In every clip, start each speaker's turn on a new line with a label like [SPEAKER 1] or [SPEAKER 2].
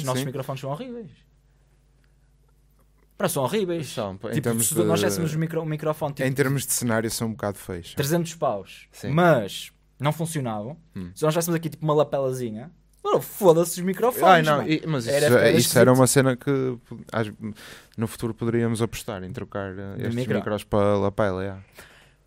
[SPEAKER 1] Os nossos Sim. microfones são horríveis. Para, são horríveis. São, tipo, se de... nós tivéssemos um,
[SPEAKER 2] micro, um microfone. Tipo, em termos de cenário, são um bocado feios. 300 paus, Sim. mas
[SPEAKER 1] não funcionavam. Hum. Se nós tivéssemos aqui tipo uma lapelazinha. Foda-se os microfones. Ai, não, e, mas é, isso, era,
[SPEAKER 2] isso era, uma cena que no futuro poderíamos apostar em trocar eh, de estes micro. micros para lapela. Yeah.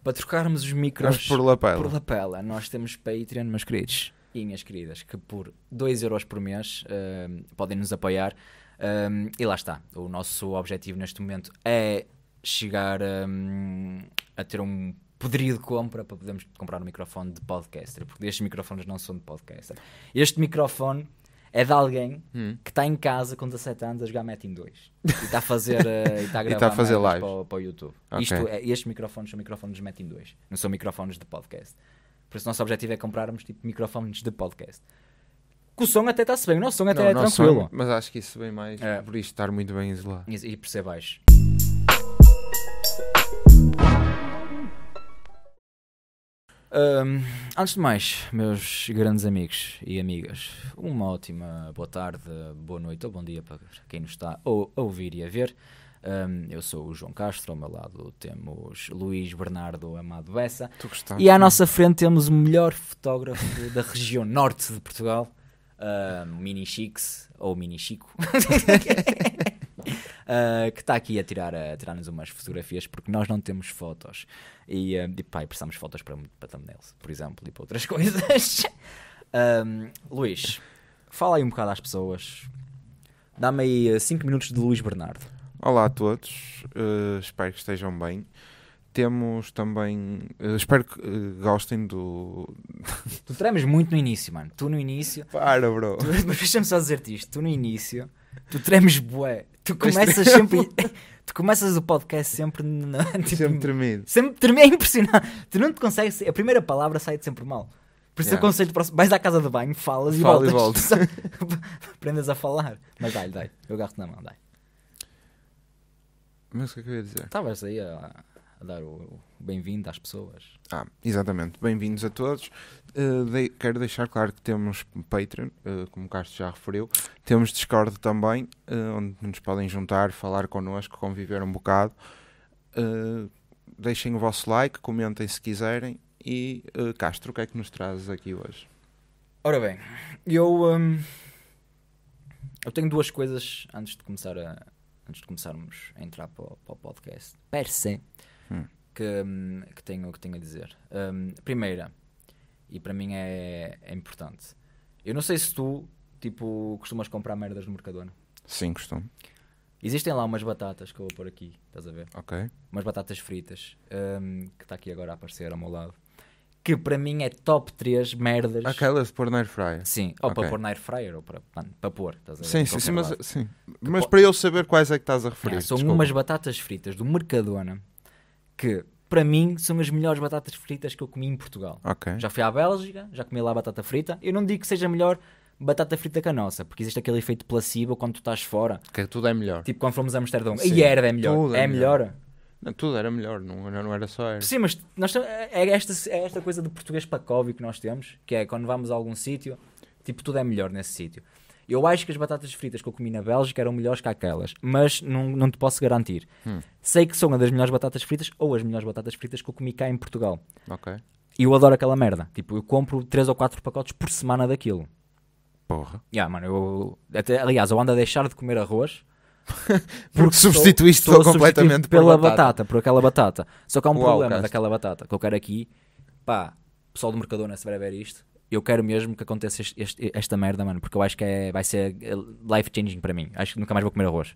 [SPEAKER 1] Para trocarmos os micros por lapela. por lapela, nós temos Patreon, meus queridos e minhas queridas, que por 2 euros por mês uh, podem nos apoiar. Um, ehm, e lá está. O nosso objetivo neste momento é chegar um, ehm, a ter um poderio de compra para podermos comprar um microfone de podcaster, porque estes microfones não são de podcaster. Este microfone é de alguém hum. que está em casa com 17 anos a jogar Metin 2 e está a fazer uh, e está a gravar e tá a fazer live para, para, o YouTube. Okay. Isto, é, são microfones Metin 2, não são microfones de podcast. Por isso, o nosso objetivo é comprarmos tipo microfones de podcast. Que o som até está-se bem, o nosso som até não, é tranquilo. Som, mas acho que isso vem mais é. por isto estar muito bem isolado. E, e por ser baixo. Um, antes de mais, meus grandes amigos e amigas, uma ótima boa tarde, boa noite ou bom dia para quem nos está a ouvir e a ver. Um, eu sou o João Castro, ao meu lado temos Luís Bernardo Amado Bessa. E à é? nossa frente temos o melhor fotógrafo da região norte de Portugal, uh, Mini Chix, ou Mini Chico. Uh, que está aqui a tirar, a tirar-nos umas fotografias porque nós não temos fotos e, uh, e pá, precisamos de fotos para, para thumbnails, por exemplo, e para outras coisas. Luís, fala aí um bocado às pessoas. Dá-me aí 5 ah, minutos de Luís Bernardo
[SPEAKER 2] olá a todos, uh, espero que estejam bem. Temos também. Uh, espero que uh, gostem do.
[SPEAKER 1] tu tremes muito no início, mano. Tu no início. Para, bro. Tu, mas deixa-me só dizer-te isto. Tu no início, tu tremes bué. Tu começas sempre. tu começas o podcast sempre. Na, tipo, sempre tremido. Sempre tremido. É impressionante. Tu não te consegues. A primeira palavra sai sempre mal. Por isso yeah. aconselho próximo. vais à casa de banho, falas Fala e voltas. E voltas. Aprendas a falar. Mas dai lhe dai. Eu garro te na mão, dai mas o que é que eu ia dizer? Estavas aí a, a dar o, o bem-vindo às pessoas.
[SPEAKER 2] Ah, exatamente. Bem-vindos a todos. Uh, eh, de, quero deixar claro que temos Patreon, uh, como o Castro já referiu. Temos Discord também, uh, onde nos podem juntar, falar connosco, conviver um bocado. deixem o vosso like, comentem se quiserem. E Castro, o que é que nos trazes aqui hoje?
[SPEAKER 1] Ora bem, eu, um, eu tenho duas coisas antes de começar a, antes de começarmos a entrar para o, para o podcast, per se, hum. que, hum, que, tenho, que tenho a dizer. Um, primeira, e para mim é, é importante, eu não sei se tu, tipo, costumas comprar merdas no Mercadona.
[SPEAKER 2] Sim, costumo.
[SPEAKER 1] Existem lá umas batatas que eu vou pôr aqui, estás a ver? Ok. Umas batatas fritas, um, que está aqui agora a aparecer ao meu lado que para mim é top 3 merdas. Aquelas
[SPEAKER 2] de pôr na air fryer. Sim, ou okay. para pôr na
[SPEAKER 1] air fryer, ou para, para pôr. sim, sim, sim, mas, sim. mas para eu saber quais é que estás a ah, referir. são desculpa. umas batatas fritas do Mercadona que, para mim, são as melhores batatas fritas que eu comi em Portugal. Okay. Já fui à Bélgica, já comi lá batata frita. Eu não digo que seja melhor batata frita que a nossa, porque existe aquele efeito placebo quando tu estás fora. Que tudo é melhor. Tipo quando fomos a Amsterdão. Sim, e era, é melhor. Tudo é, é melhor. melhor. Não, tudo era melhor, não, não era só. Era. Sim, mas nós é, é esta, é esta coisa de português pacóvio que nós temos, que é quando vamos a algum sítio, tipo, tudo é melhor nesse sítio. Eu acho que as batatas fritas que eu comi na Bélgica eram melhores que aquelas, mas não, não te posso garantir. Hum. Sei que são uma das melhores batatas fritas ou as melhores batatas fritas que eu comi cá em Portugal. Ok. E eu adoro aquela merda. Tipo, eu compro 3 ou 4 pacotes por semana daquilo. Porra. Yeah, mano, eu, até, aliás, eu ando a deixar de comer arroz porque substituíste estou, completamente pela batata. batata. por aquela batata. Só que há um Uau, problema daquela batata que eu quero aqui, pá, pessoal do Mercadona, se vai ver isto, eu quero mesmo que aconteça este, este, esta merda, mano, porque eu acho que é, vai ser eh, life changing para mim. Acho que nunca mais vou comer arroz.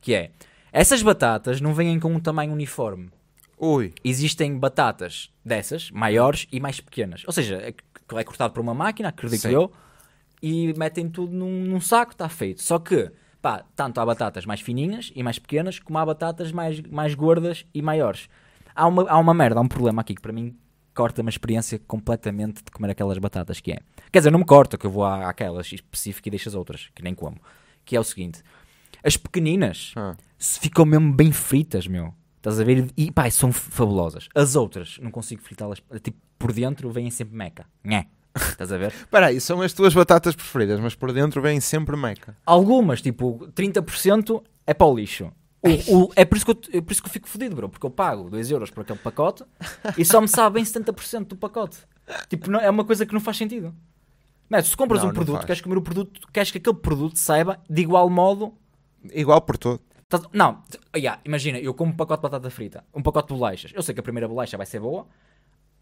[SPEAKER 1] Que é, essas batatas não vêm com um tamanho uniforme. Ui. Existem batatas dessas, maiores e mais pequenas. Ou seja, é, é cortado por uma máquina, acredito Sim. eu, e metem tudo num, num saco, está feito. Só que Pá, tanto há batatas mais fininhas e mais pequenas, como há batatas mais, mais gordas e maiores. Há uma, há uma merda, há um problema aqui que para mim corta uma experiência completamente de comer aquelas batatas que é. Quer dizer, não me corta que eu vou à, àquelas específicas e deixo as outras, que nem como. Que é o seguinte: as pequeninas ah. ficam mesmo bem fritas, meu. Estás a ver? E pá, são fabulosas. As outras, não consigo fritá-las. Tipo, por dentro vêm sempre meca. Nhé. Estás a ver? Espera aí, são as tuas batatas preferidas, mas por dentro vem sempre meca. Algumas, tipo, 30% é para o lixo. O, o, é, por isso que eu, é por isso que eu fico fodido, bro, porque eu pago 2 euros por aquele pacote e só me sabem 70% do pacote. Tipo, não, é uma coisa que não faz sentido. mas é, se compras não, um produto, faz. queres comer o produto, queres que aquele produto saiba de igual modo. Igual por todo. Não, yeah, imagina, eu como um pacote de batata frita, um pacote de bolachas. Eu sei que a primeira bolacha vai ser boa.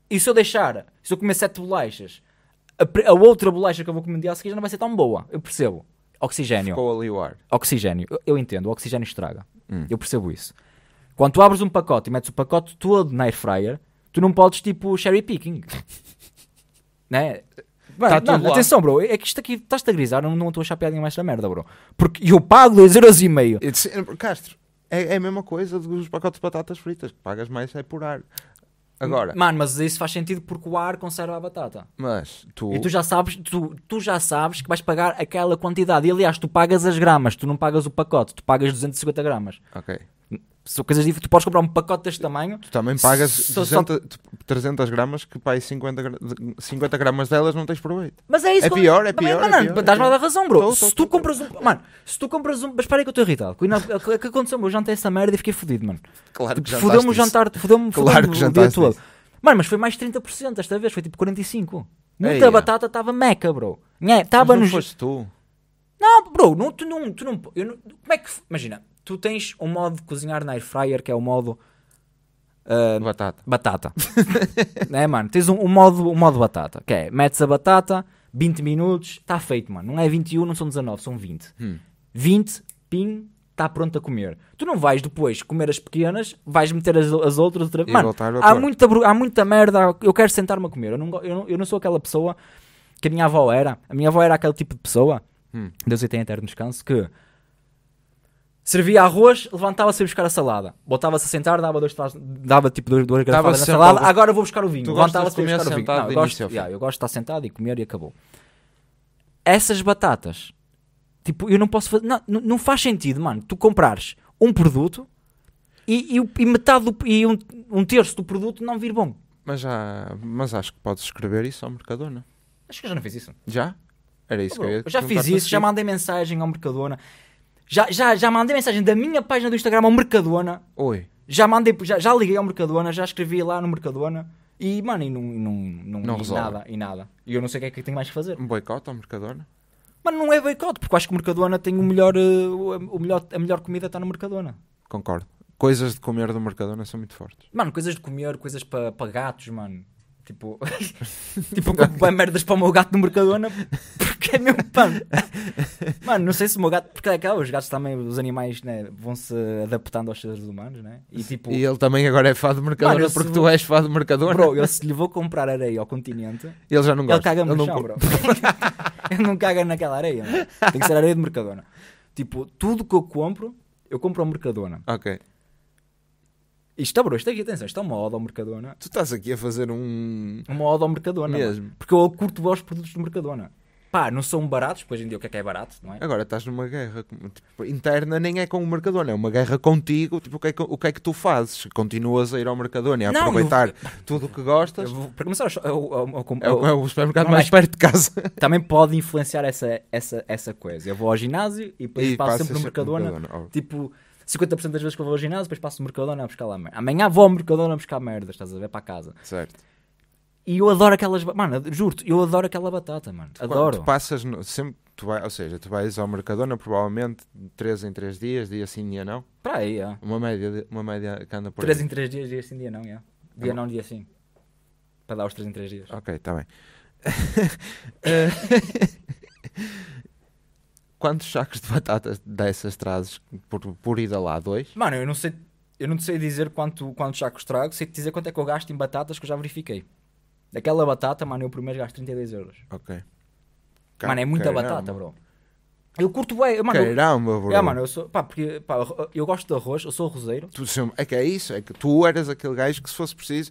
[SPEAKER 1] E se eu deixar, se eu comer 7 bolachas a, a, outra bolacha que eu vou comer no dia a seguir já não vai ser tão boa. Eu percebo. Oxigênio. Ficou ali o ar. Oxigênio. Eu, eu entendo, o oxigênio estraga. Hum. Eu percebo isso. Quando tu abres um pacote e metes o pacote todo na air fryer, tu não podes tipo cherry picking. né? Mano, tá não, atenção, bro. É que isto aqui estás-te a grisar, não, não estou a achar piadinha mais da merda, bro. Porque eu pago 2,5€. É Castro, é, é a mesma coisa dos pacotes de batatas fritas, pagas mais é por ar. Agora. Mano, mas isso faz sentido porque o ar conserva a batata.
[SPEAKER 2] Mas tu. E tu
[SPEAKER 1] já sabes, tu, tu já sabes que vais pagar aquela quantidade. E aliás, tu pagas as gramas, tu não pagas o pacote, tu pagas 250 gramas. Ok são coisas diferentes. Tu podes comprar um pacote deste tamanho. Tu também pagas só, 200,
[SPEAKER 2] só... 300 gramas, que pai, 50, 50
[SPEAKER 1] gramas delas não tens proveito. Mas é isso. É quando... pior, é pior. Mas, é mano, é pior, estás é mal é da razão, bro. Tô, se tu tô, compras um. Mano, se tu compras um. Mas espera aí que eu estou irritado. O que aconteceu? Eu jantei essa merda e fiquei fodido, mano. Claro que tipo, Fodeu-me o jantar, fodeu-me claro fodeu o dia todo. Mano, mas foi mais 30% esta vez, foi tipo 45%. Muita Ei, batata estava meca, bro. Estava nos. Não foste tu. Não, bro, não, tu, não, tu não, eu não. Como é que. Imagina, tu tens um modo de cozinhar na air fryer que é o modo uh, batata. Batata. né mano? Tens um, um, modo, um modo batata, que é metes a batata, 20 minutos, está feito, mano. Não é 21, não são 19, são 20. Hum. 20, ping, está pronto a comer. Tu não vais depois comer as pequenas, vais meter as, as outras outra vez. Mano, há muita, há muita merda. Eu quero sentar-me a comer. Eu não, eu, não, eu não sou aquela pessoa que a minha avó era. A minha avó era aquele tipo de pessoa, hum. Deus e tem eterno descanso, que Servia arroz, levantava-se a buscar a salada. Botava-se a sentar, dava, dois, dava tipo duas, duas garrafadas na salada. Sentado. Agora vou buscar o vinho. Levantava-se a buscar o vinho. Não, eu, gosto, yeah, eu gosto de estar sentado e comer e acabou. Essas batatas, tipo, eu não posso fazer. Não, não faz sentido, mano. Tu comprares um produto e, e, e metade do, e um, um, terço do produto não vir bom.
[SPEAKER 2] Mas, já, mas acho que podes escrever isso ao Mercadona. É? Acho que eu já não fiz isso. Já? Era isso oh, que eu ia já fiz isso, já mandei
[SPEAKER 1] mensagem ao Mercadona. Já, já, já mandei mensagem da minha página do Instagram ao Mercadona. Oi. Já mandei, já, já liguei ao Mercadona, já escrevi lá no Mercadona. E, mano, e não, e não, não, Não e resolve. nada, e nada. E eu não sei o que é que tenho mais que fazer. Um boicote ao Mercadona? Mano, não é boicote, porque eu acho que o Mercadona tem o melhor, eh, o, o melhor a melhor comida está no Mercadona.
[SPEAKER 2] Concordo. Coisas de comer do Mercadona são muito fortes.
[SPEAKER 1] Mano, coisas de comer, coisas para gatos, mano. Tipo, tipo eu compro merdas para o meu gato no Mercadona porque é meu pão. Mano, não sei se o meu gato. Porque é cá, os gatos também, os animais né, vão-se adaptando aos seres humanos, né? E, tipo, e ele
[SPEAKER 2] também agora é fado de Mercadona mano, porque vou... tu és fado de Mercadona. Bro, eu se
[SPEAKER 1] lhe vou comprar areia ao continente, ele já não gosta. Ele caga-me no não chão, bro. ele não caga naquela areia, mano. Tem que ser areia de Mercadona. Tipo, tudo que eu compro, eu compro ao Mercadona. Ok. Isto está, bro, isto aqui, atenção, isto é uma ode ao Mercadona. Tu estás aqui a fazer um. Uma ode ao Mercadona. Mesmo. Mano, porque eu curto bem os produtos do Mercadona. Pá, não são baratos, pois em dia o que é que é barato, não é? Agora estás numa guerra tipo,
[SPEAKER 2] interna, nem é com o Mercadona, é uma guerra contigo. Tipo, o que é que, o que, é que tu fazes?
[SPEAKER 1] Continuas a ir ao Mercadona e a não, aproveitar eu... tudo o que gostas? Eu, para começar, eu, é eu, é o supermercado mais é. perto de casa. Também pode influenciar essa, essa, essa coisa. Eu vou ao ginásio e depois passo sempre no Mercadona. mercadona tipo 50% das vezes que eu vou ao ginásio, depois passo no Mercadona a buscar lá merda. Amanhã vou ao Mercadona a buscar merdas, estás a ver, para casa. Certo. E eu adoro aquelas. Mano, juro-te, eu adoro aquela batata, mano. adoro. Tu
[SPEAKER 2] passas no, sempre. Tu vai, ou seja, tu vais ao Mercadona provavelmente 3 em 3 dias, dia sim, dia não. Para aí, é. Uma média, uma média que anda por 3 aí. em 3
[SPEAKER 1] dias, dia sim, dia não, é. Dia não tá não, dia sim. Para dar os 3 em 3 dias. Ok, está bem. Eh, quantos sacos de
[SPEAKER 2] batatas dessas trazes por, por ida lá? Dois?
[SPEAKER 1] Mano, eu não sei, eu não sei dizer quanto, quantos sacos trago, sei dizer quanto é que eu gasto em batatas que eu já verifiquei. aquela batata, mano, eu por mês gasto 32 euros. Ok. Car mano, é muita caramba. batata, bro. Eu curto bem, mano. Caramba, bro. Eu, é, mano, eu sou, pá, porque, pá, eu gosto de arroz, eu sou roseiro. Tu, é que é isso, é que
[SPEAKER 2] tu eras aquele gajo que se fosse preciso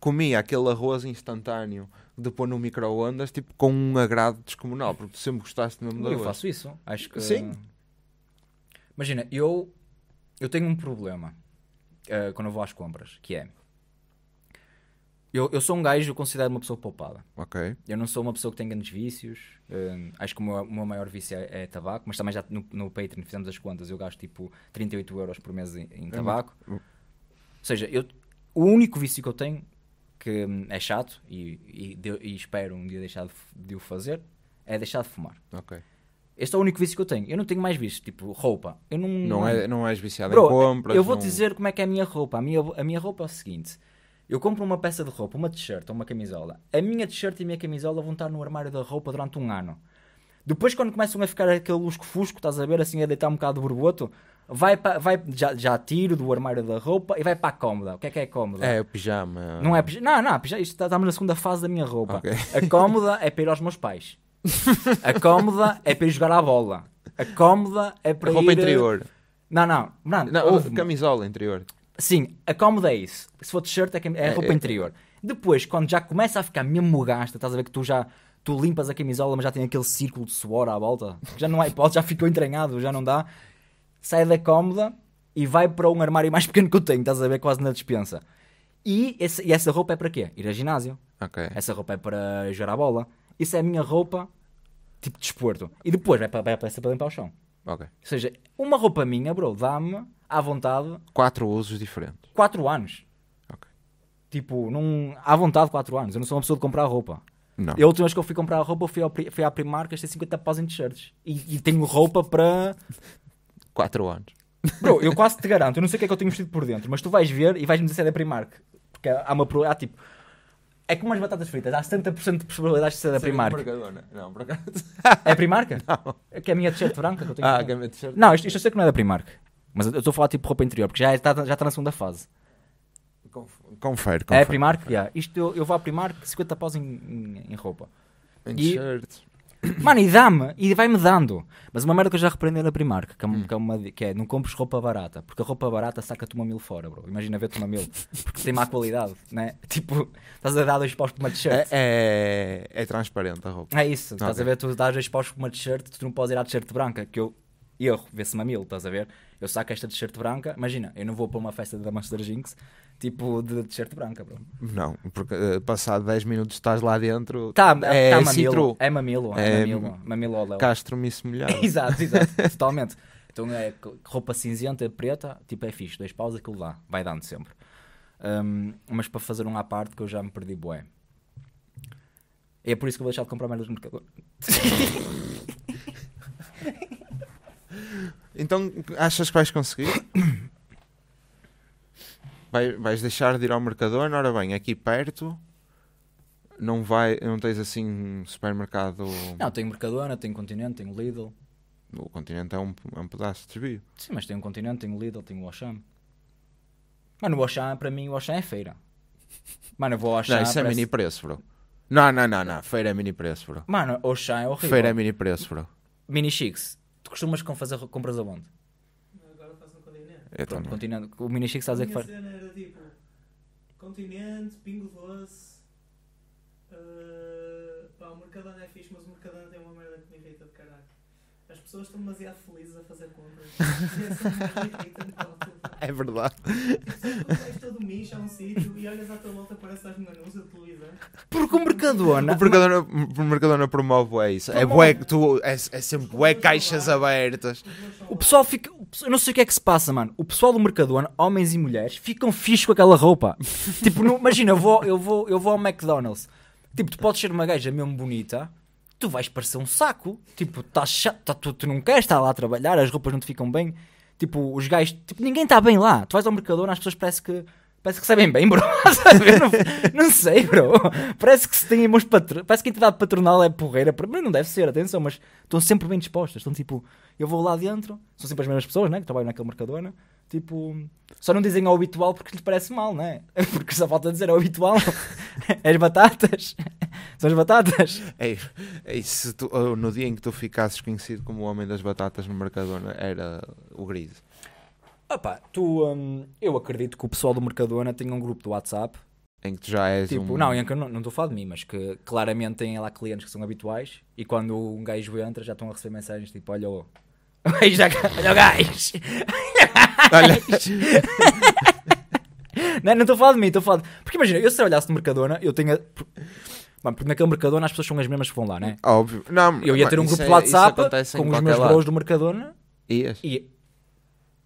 [SPEAKER 2] comia aquele arroz instantâneo de pôr no micro-ondas, tipo, com um agrado descomunal, porque tu sempre gostaste mesmo da Eu faço isso, acho que... Sim.
[SPEAKER 1] Imagina, eu, eu tenho um problema uh, quando eu vou às compras, que é... Eu, eu sou um gajo, eu considero uma pessoa poupada. Ok. Eu não sou uma pessoa que tem grandes vícios. Uh, acho que o meu, o meu, maior vício é, é tabaco, mas também já no, no Patreon fizemos as contas. Eu gasto tipo 38 euros por mês em, em é tabaco. É Ou seja, eu, o único vício que eu tenho que é chato e, e, de, e, espero um dia deixar de, o fazer, é deixar de fumar. Ok. Este é o único vício que eu tenho. Eu não tenho mais vícios, tipo roupa. Eu não, não, é, não és viciado Bro, em compras. Eu vou não... dizer como é que é a minha roupa. A minha, a minha roupa é o seguinte: eu compro uma peça de roupa, uma t-shirt ou uma camisola. A minha t-shirt e a minha camisola vão estar no armário da roupa durante um ano. Depois, quando começam a ficar aquele lusco-fusco, estás a ver, assim, a deitar um bocado de borboto, vai, vai já, já, tiro do armário da roupa e vai para a cómoda. O que é que é cómoda? É o
[SPEAKER 2] pijama. Não é pijama.
[SPEAKER 1] Não, não, pijama. Tá-, estamos na segunda fase da minha roupa. Okay. A cómoda é para ir aos meus pais. A cómoda é para ir jogar à bola. A cómoda é para a roupa ir... interior. Eh, não, não. não, não camisola interior. Sim, a cómoda é isso. Se for t-shirt é, a é é, roupa é, interior. É. Depois, quando já começa a ficar mesmo gasta, estás a ver que tu já tu limpas a camisola, mas já tem aquele círculo de suor à volta, já não há hipótese, já ficou entranhado, já não dá. Sai da cómoda e vai para um armário mais pequeno que eu tenho, estás a ver, quase na despensa. E, esse, e essa roupa é para quê? Ir a ginásio. Okay. Essa roupa é para jogar a bola. Isso é a minha roupa, tipo de desporto. E depois vai para, vai para essa para limpar o chão. Okay. Ou seja, uma roupa minha, bro, dá-me à vontade.
[SPEAKER 2] Quatro usos diferentes.
[SPEAKER 1] Quatro anos. Okay. Tipo, num, à vontade, quatro anos. Eu não sou uma pessoa de comprar roupa. Não. E a última vez que eu fui comprar roupa fui ao, foi à Primark, gastei 50 paus em t-shirts. E, e tenho roupa para... 4 anos. Bro, eu quase te garanto, eu não sei o que é que eu tenho vestido por dentro, mas tu vais ver e vais-me dizer se é da Primark. Porque há uma. Há tipo. É como as batatas fritas, há 70% de possibilidades de ser da Primark. Não, por acaso. É a Primark? Não. É que é a minha t-shirt branca que eu tenho. Ah, que é a minha t-shirt. Não, isto, isto eu sei que não é da Primark. Mas eu estou a falar tipo roupa interior, porque já é, está, já está na segunda fase. Confere, confere. É, Primark, yeah. Isto eu, eu vou à Primark, 50 paus em, em, em roupa. Em t shirt. Mano, e dá-me, e vai-me dando. Mas uma merda que eu já repreendi é na Primark, que é, hum. que, é uma, que é, não compres roupa barata, porque a roupa barata saca-te uma mil fora, bro. Imagina ver-te uma mil, porque tem má qualidade, né? Tipo, estás a dar dois paus por uma t-shirt. É,
[SPEAKER 2] é, é, transparente a roupa. É isso, okay. estás a ver,
[SPEAKER 1] tu dás dois paus por uma t-shirt, tu não podes ir à t-shirt branca, que eu erro, vê-se uma mil, estás a ver? Eu saco esta t-shirt branca, imagina, eu não vou para uma festa da Master Jinx, Tipo de t-shirt branca, bro.
[SPEAKER 2] Não, porque uh, passado 10 minutos estás lá dentro. Tá, é, tá mamilo, é mamilo. É, é mamilo.
[SPEAKER 1] mamilo oleo. Castro Miss Mulher. exato, exato. totalmente. Então é roupa cinzenta, preta, tipo é fixe. Dois paus, aquilo lá. Vai dando sempre. Um, mas para fazer um à parte que eu já me perdi, boé. É por isso que eu vou deixar de comprar merda no mercador.
[SPEAKER 2] então achas que vais conseguir? vai, vais deixar de ir ao Mercadona, ora bem, aqui perto não, vai, não tens assim um supermercado. Não, tem
[SPEAKER 1] Mercadona, tem Continente, tem Lidl.
[SPEAKER 2] O Continente é um, é um pedaço de desvio.
[SPEAKER 1] Sim, mas tem o Continente, tem o Lidl, tem o Auchan. Mano, o Auchan, para mim, o Auchan é feira. Mano, eu vou ao Auchan. Não, isso é mini
[SPEAKER 2] preço, bro. Não, não, não, não. Feira é mini preço, bro. Mano, Auchan é horrível. Feira é mini preço, bro.
[SPEAKER 1] Mini Chicks, tu costumas fazer compras aonde? Eu Pronto, também. Continuando, o Mini Chico está a dizer que faz.
[SPEAKER 3] cena era tipo Continente, Pingo Doce, uh, pá, o Mercadona é fixe, mas o Mercadona tem uma merda que me irrita de caralho. As pessoas estão demasiado felizes a fazer compras. É, é verdade. Tipo, tu todo mês a um sítio e olhas à tua volta para essas anúncio de televisão. Porque o
[SPEAKER 2] Mercadona. O Mercadona, o mercadona promove é isso. É, bué, tu, é, é sempre bué caixas é? abertas.
[SPEAKER 1] O pessoal fica. Eu não sei o que é que se passa, mano. O pessoal do Mercadona, homens e mulheres, ficam fixos com aquela roupa. tipo, não, imagina, eu vou, eu, vou, eu vou ao McDonald's. Tipo, tu podes ser uma gaja mesmo bonita tu vais parecer um saco. Tipo, tá chato, tá, tu, tu não queres estar lá a trabalhar, as roupas não te ficam bem. Tipo, os gajos, tipo, ninguém está bem lá. Tu vais ao mercador, as pessoas parece que. Parece que sabem bem, bro. não, não, sei, bro. Parece que se têm bons patro... Parece que a entidade patronal é porreira. Mas não deve ser, atenção, mas estão sempre bem dispostas. Estão tipo, eu vou lá dentro, são sempre as mesmas pessoas, né? Que trabalham naquele mercador, né? Tipo, só não dizem ao habitual porque lhe parece mal, não é? Porque só falta dizer ao habitual. É as batatas. São as
[SPEAKER 2] batatas. é, é isso se tu, oh, no dia em que tu ficasses conhecido como o homem das batatas no Mercadona,
[SPEAKER 1] era o Grise. Opa, tu, hum, eu acredito que o pessoal do Mercadona tem um grupo do WhatsApp em que tu já és tipo, um... Não, em que eu não estou a falar de mim, mas que claramente têm lá clientes que são habituais e quando um gajo entra já estão a receber mensagens tipo, olha o... Oh. Olha o gajo! não, não estou a falar de mim, estou a falar de... Porque imagina, eu se trabalhasse no Mercadona, eu tenho a... porque naquele Mercadona as pessoas são as mesmas que vão lá, né? Óbvio. Não, eu ia ter um grupo é- de WhatsApp com os meus lá. bros do Mercadona. Ias?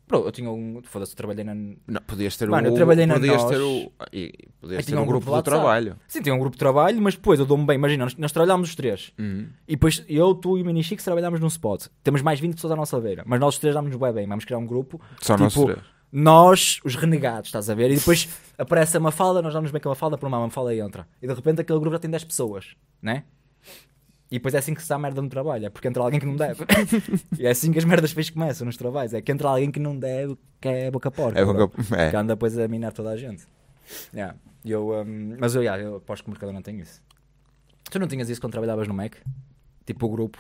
[SPEAKER 1] pro eu tinha um. Foda-se, eu trabalhei na. Não, podias ter Mano, o. eu trabalhei na podias nós. ter o. Ah, e, podias ter tinha um grupo, de trabalho. Sim, tinha um grupo de trabalho, mas depois eu dou-me bem. Imagina, nós, nós trabalhámos os três. Uhum. E depois eu, tu e o Mini Chico trabalhámos num spot. Temos mais 20 pessoas à nossa beira. Mas nós os três dámos-nos bem, bem. Vamos criar um grupo. Só nós tipo, três. Nós, os renegados, estás a ver? E depois aparece a Mafalda, nós damos bem com a Mafalda, por uma Mafalda e entra. E de repente aquele grupo já tem 10 pessoas, né? E depois é assim que se dá merda no trabalho, é porque entra alguém que não deve. e é assim que as merdas fez começam nos trabalhos, é que entra alguém que não deve, que é boca porca. É boca... É. Que anda depois a minar toda a gente. Yeah. Eu, um, mas eu, yeah, eu aposto que o mercado não tem isso. Tu não tinhas isso quando trabalhavas no Mac?
[SPEAKER 2] Tipo o grupo?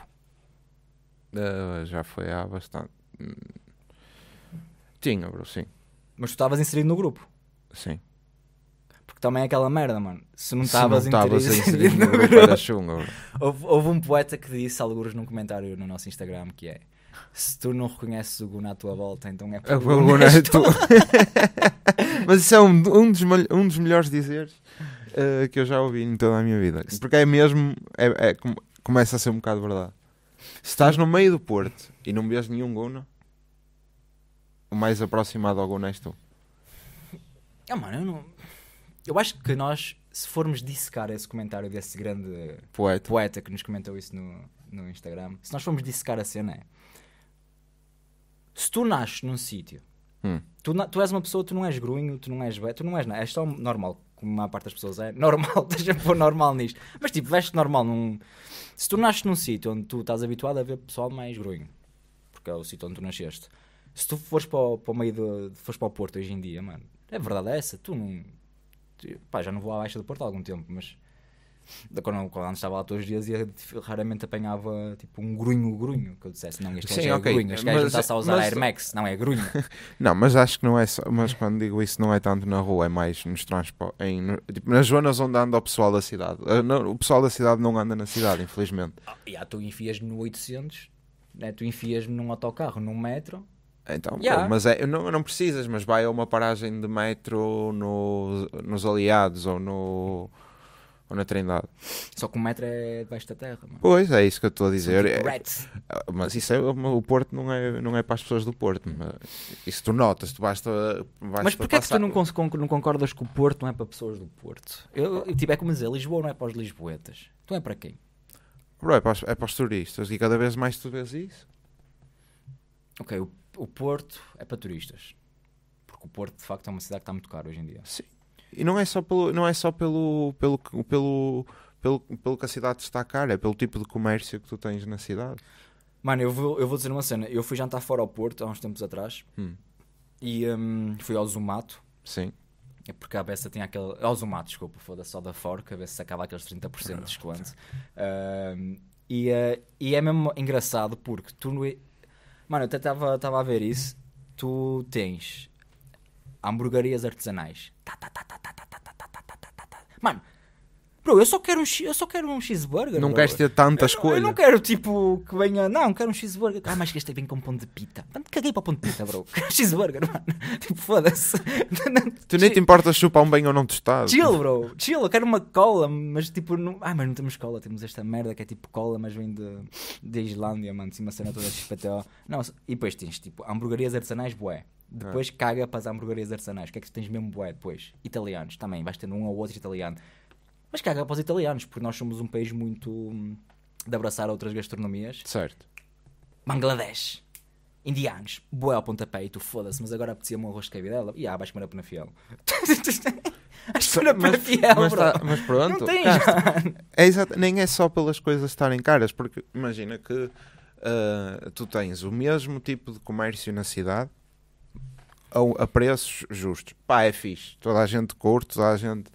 [SPEAKER 2] Uh, já foi há bastante. Hum. Tinha, bro, sim.
[SPEAKER 1] Mas tu estavas inserido no grupo? Sim também é aquela merda, mano. Se não estavas inserido no grupo, era chungo. Houve, houve um poeta que disse, alguns num comentário no nosso Instagram, que é se tu não reconheces o Guna à tua volta, então é, é porque o Guna é tu.
[SPEAKER 2] Mas isso é um, um, dos, um dos melhores dizeres uh, que eu já ouvi em toda a minha vida. Porque é mesmo, é, é, começa a ser um bocado verdade. Se estás no meio do Porto e não vês nenhum Guna, o mais aproximado ao Guna és tu.
[SPEAKER 1] Ah, mano, eu não. Eu acho que nós, se formos dissecar esse comentário desse grande poeta, poeta que nos comentou isso no, no Instagram, se nós formos dissecar a cena, é. Se tu nasces num sítio, hum. tu, tu, és uma pessoa, tu não és grunho, tu não és tu não és nada, és tão normal, como a maior parte das pessoas é, normal, deixa-me pôr normal nisto. Mas tipo, veste normal num. Se tu nasces num sítio onde tu estás habituado a ver pessoal mais grunho, porque é o sítio onde tu nasceste, se tu fores para o, para o meio do. fores para o Porto hoje em dia, mano, é verdade é essa, tu não Pá, já não vou à Baixa do Porto há algum tempo, mas quando, quando estava lá todos os dias raramente apanhava tipo um grunho grunho que eu dissesse não este Sim, é okay. grunho este gajo não só a usar mas... Air Max não é grunho
[SPEAKER 2] não mas acho que não é só, mas quando digo isso não é tanto na rua é mais nos transportes no, tipo, nas zonas onde anda o pessoal da cidade ah, o pessoal da cidade não anda na cidade infelizmente
[SPEAKER 1] ah, e tu enfias no 800 né? tu enfias num autocarro num metro
[SPEAKER 2] então, yeah. pô, mas é, não, não precisas, mas vai a uma paragem de metro no, nos Aliados ou no ou na Trindade.
[SPEAKER 1] Só que o metro é debaixo da terra, mano.
[SPEAKER 2] Pois, é isso que eu estou a dizer. Tipo é, mas isso é, o Porto não é, não é para as pessoas do Porto. Isso tu notas, tu basta. basta mas porquê é que tu não,
[SPEAKER 1] não, concordas que o Porto não é para pessoas do Porto? Eu, eu tiver tipo, é como dizer, Lisboa não é para os lisboetas. Tu é para quem?
[SPEAKER 2] Bro, é para, os, é para os turistas e cada vez mais tu vês isso.
[SPEAKER 1] Ok, o o Porto é para turistas. Porque o Porto, de facto, é uma cidade que está muito cara hoje em dia. Sim.
[SPEAKER 2] E não é só pelo, não é só pelo, pelo, pelo, pelo, pelo que a cidade está cara, é pelo tipo de comércio que tu tens na cidade.
[SPEAKER 1] Mano, eu vou, eu vou dizer uma cena. Eu fui jantar fora ao Porto há uns tempos atrás hum. e um, fui ao Zumato. Sim. É porque a Bessa tem aquele. Ao é Zumato, desculpa, foda-se, só da Forca, a Bessa acaba aqueles 30% de ah, desconto. Uh, e, uh, e é mesmo engraçado porque tu Mano, eu até estava a ver isso. Tu tens hamburguerias artesanais. Mano, Bro, eu só quero um, eu só quero um cheeseburger. Não bro. queres ter tantas eu, Eu não quero tipo que venha. Não, quero um cheeseburger. Ah, mas que este vem com pão de pita. tanto caguei para o pão de pita, bro. Quero um cheeseburger, mano. Tipo, foda-se. Tu nem te importas
[SPEAKER 2] se o pão bem ou não tostado. Chill, bro.
[SPEAKER 1] Chill, eu quero uma cola, mas tipo. Não... Ah, mas não temos cola. Temos esta merda que é tipo cola, mas vem de, de Islândia, mano. Sim, uma cena toda XPTO. Não, e depois tens tipo hamburguerias artesanais, boé. Depois ah. caga para as hamburguerias artesanais. O que é que tu tens mesmo boé depois? Italianos também. Vais tendo um ou outro italiano. Mas caga para os italianos, porque nós somos um país muito hum, de abraçar outras gastronomias. Certo. Bangladesh. Indianos, boé ao pontapé e tu foda-se, mas agora apetecia-me um arroz de cabidela é e ah, vais comer a fiel?
[SPEAKER 3] Acho que era mas, Penafiel, mas, tá, mas pronto. Não tens,
[SPEAKER 1] é exato, nem é só
[SPEAKER 2] pelas coisas estarem caras, porque imagina que uh, tu tens o mesmo tipo de comércio na cidade a, a preços justos. Pá, é fixe. Toda a gente curte, toda a gente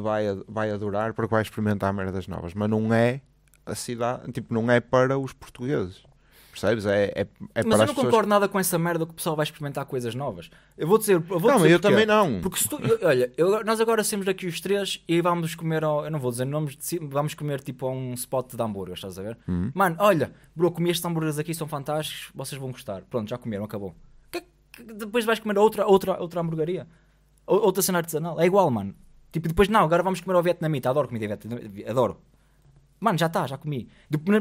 [SPEAKER 2] vai, vai adorar porque vai experimentar merdas novas, mas não é a cidade, tipo, não é para os portugueses. Percebes? É, é, é mas eu não concordo
[SPEAKER 1] nada com essa merda que o pessoal vai experimentar coisas novas. Eu vou dizer. Eu vou não, dizer eu porque, também não. Porque se tu. Eu, olha, eu, nós agora somos aqui os três e vamos comer. Ao, eu não vou dizer nomes, de, vamos comer tipo a um spot de hambúrguer, estás a ver? Uhum. Mano, olha, bro, comi estes hambúrgueres aqui, são fantásticos, vocês vão gostar. Pronto, já comeram, acabou. Que, é que, depois vais comer outra, outra, outra hambúrgueria outra cena artesanal. É igual, mano. Tipo, depois, não, agora vamos comer ao vietnamita. Adoro comida vietnamita, adoro. Mano, já está, já comi.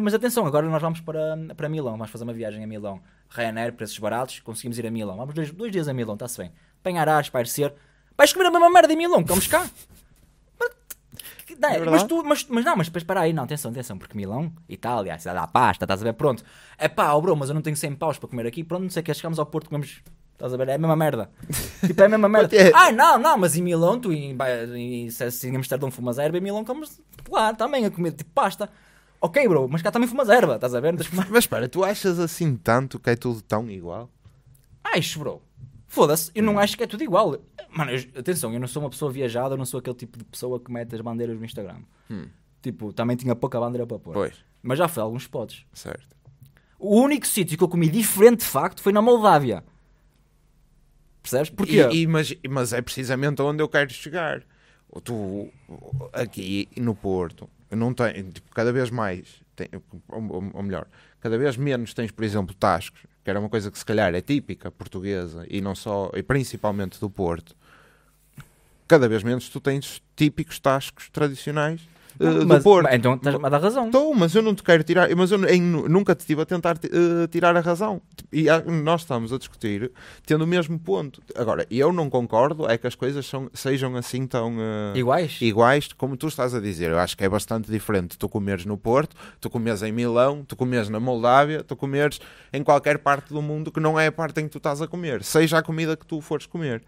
[SPEAKER 1] mas atenção, agora nós vamos para, para Milão, vamos fazer uma viagem a Milão. Ryanair, preços baratos, conseguimos ir a Milão. Vamos dois, dois dias a Milão, está-se bem. Apanhar ar, espairecer. Vais comer a mesma merda em Milão, vamos cá. Não, é mas tu, mas, mas não, mas depois para aí, não, atenção, atenção, porque Milão, Itália, a cidade da pasta, estás a ver, pronto. É pá, oh bro, mas eu não tenho 100 paus para comer aqui, pronto, não sei o que, chegamos ao Porto, comemos Estás a ver? É a mesma merda. tipo, é a mesma merda. ah, não, não, mas em Milão, tu em, em, se em Amsterdão fumas erva, em Milão comes lá também a comida, tipo pasta. Ok, bro, mas cá também fumas erva, estás a ver? Mas espera, tu achas assim tanto que é tudo tão igual? Acho, bro. Foda-se, eu não hum. acho que é tudo igual. Mano, eu, atenção, eu não sou uma pessoa viajada, eu não sou aquele tipo de pessoa que mete as bandeiras no Instagram. Hum. Tipo, também tinha pouca bandeira para pôr. Pois. Mas já foi a alguns spots. Certo. O único sítio que eu comi diferente de facto foi na Moldávia. Percebes? porque E, e, mas, mas é precisamente onde eu
[SPEAKER 2] quero chegar. Tu, aqui no Porto, não tem, tipo, cada vez mais, tem, ou, ou, melhor, cada vez menos tens, por exemplo, tascos, que era uma coisa que se calhar é típica portuguesa e não só, e principalmente do Porto. Cada vez menos tu tens típicos tascos tradicionais uh, mas, do Porto. Mas, então estás-me a dar razão. Estou, mas eu não te quero tirar, mas eu nunca te estive a tentar uh, tirar a razão. E nós estamos a discutir tendo o mesmo ponto. Agora, eu não concordo é que as coisas são, sejam assim tão uh, iguais. iguais como tu estás a dizer. Eu acho que é bastante diferente tu comeres no Porto, tu comeres em Milão, tu comeres na Moldávia, tu comeres em qualquer parte do mundo que não é a parte em que tu estás a comer, seja a comida que tu fores comer.